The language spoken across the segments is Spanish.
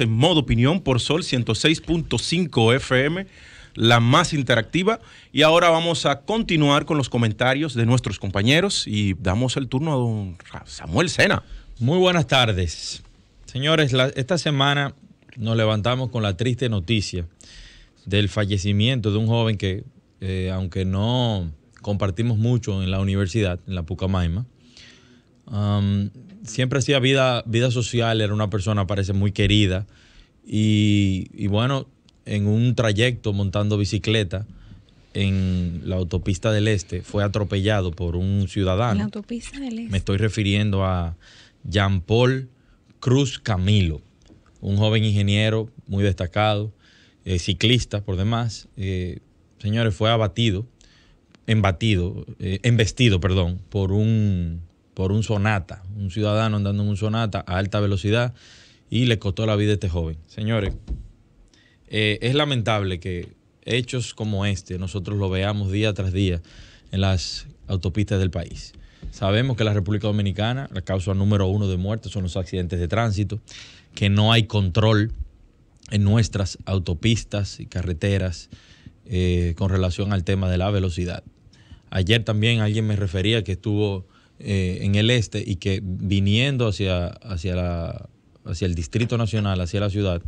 en modo opinión por Sol 106.5 FM, la más interactiva. Y ahora vamos a continuar con los comentarios de nuestros compañeros y damos el turno a don Samuel Sena. Muy buenas tardes. Señores, esta semana nos levantamos con la triste noticia del fallecimiento de un joven que, eh, aunque no compartimos mucho en la universidad, en la Pucamaima, siempre hacía vida, vida social, era una persona, parece, muy querida. Y, bueno, en un trayecto montando bicicleta en la autopista del Este, fue atropellado por un ciudadano. La autopista del Este. Me estoy refiriendo a Jean-Paul Cruz Camilo, un joven ingeniero muy destacado, eh, ciclista por demás. Eh, señores, fue abatido, embatido, eh, embestido, perdón, por un por un sonata, un ciudadano andando en un sonata a alta velocidad y le costó la vida a este joven. Señores, eh, es lamentable que hechos como este nosotros lo veamos día tras día en las autopistas del país. Sabemos que la República Dominicana, la causa número uno de muertes son los accidentes de tránsito, que no hay control en nuestras autopistas y carreteras eh, con relación al tema de la velocidad. Ayer también alguien me refería que estuvo eh, en el este y que viniendo hacia, hacia, la, hacia el Distrito Nacional, hacia la ciudad,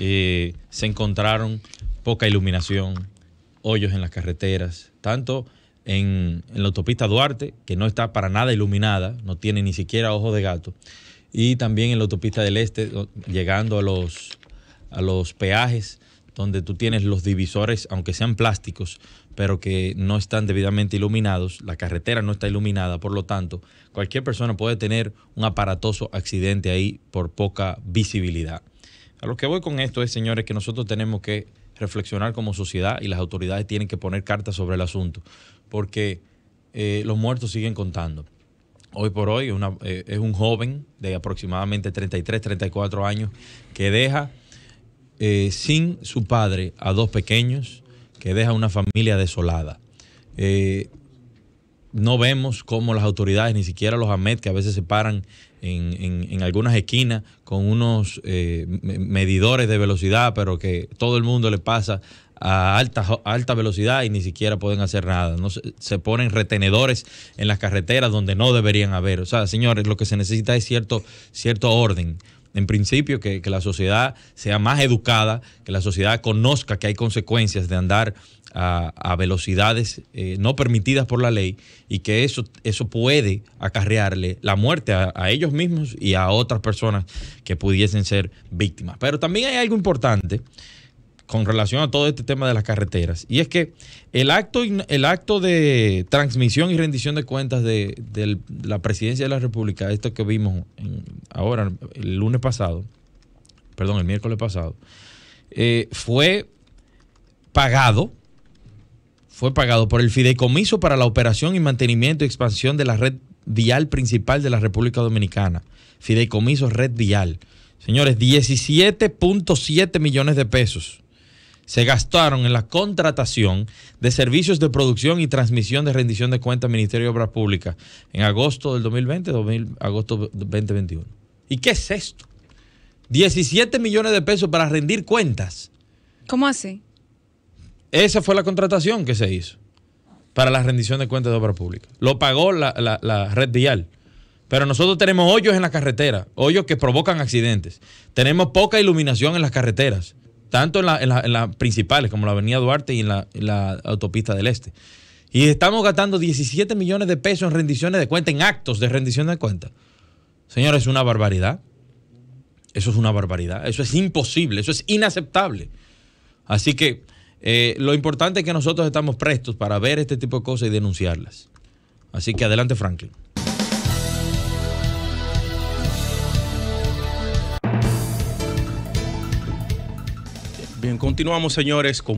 eh, se encontraron poca iluminación, hoyos en las carreteras, tanto en, la autopista Duarte, que no está para nada iluminada, no tiene ni siquiera ojo de gato, y también en la autopista del Este, llegando a a los peajes, donde tú tienes los divisores, aunque sean plásticos, pero que no están debidamente iluminados, la carretera no está iluminada, por lo tanto, cualquier persona puede tener un aparatoso accidente ahí por poca visibilidad. A lo que voy con esto es, señores, que nosotros tenemos que reflexionar como sociedad y las autoridades tienen que poner cartas sobre el asunto, porque eh, los muertos siguen contando. Hoy por hoy una, eh, es un joven de aproximadamente 33, 34 años que deja eh, sin su padre a dos pequeños, que deja una familia desolada. Eh, no vemos cómo las autoridades, ni siquiera los AMET, que a veces se paran en, en, algunas esquinas con unos eh, medidores de velocidad, pero que todo el mundo le pasa a alta, velocidad y ni siquiera pueden hacer nada. No se, se, ponen retenedores en las carreteras donde no deberían haber. O sea, señores, lo que se necesita es cierto, cierto orden en principio, que, la sociedad sea más educada, que la sociedad conozca que hay consecuencias de andar a, velocidades eh, no permitidas por la ley y que eso, eso puede acarrearle la muerte a, ellos mismos y a otras personas que pudiesen ser víctimas. Pero también hay algo importante con relación a todo este tema de las carreteras. Y es que el acto, el acto de transmisión y rendición de cuentas de, la presidencia de la República, esto que vimos ahora, el lunes pasado, perdón, el miércoles pasado, eh, fue pagado, fue pagado por el Fideicomiso para la operación y mantenimiento y expansión de la red vial principal de la República Dominicana. Fideicomiso Red Vial. Señores, 17.7 millones de pesos se gastaron en la contratación de servicios de producción y transmisión de rendición de cuentas Ministerio de Obras Públicas en agosto del 2020, agosto 2021. ¿Y qué es esto? 17 millones de pesos para rendir cuentas. ¿Cómo así? Esa fue la contratación que se hizo para la rendición de cuentas de obras públicas. Lo pagó la, la, red vial. Pero nosotros tenemos hoyos en la carretera, hoyos que provocan accidentes. Tenemos poca iluminación en las carreteras tanto en, las principales como la Avenida Duarte y en la, autopista del Este. Y estamos gastando 17 millones de pesos en rendiciones de cuenta, en actos de rendición de cuenta. Señores, es una barbaridad. Eso es una barbaridad. Eso es imposible. Eso es inaceptable. Así que eh, lo importante es que nosotros estamos prestos para ver este tipo de cosas y denunciarlas. Así que adelante, Franklin. continuamos señores con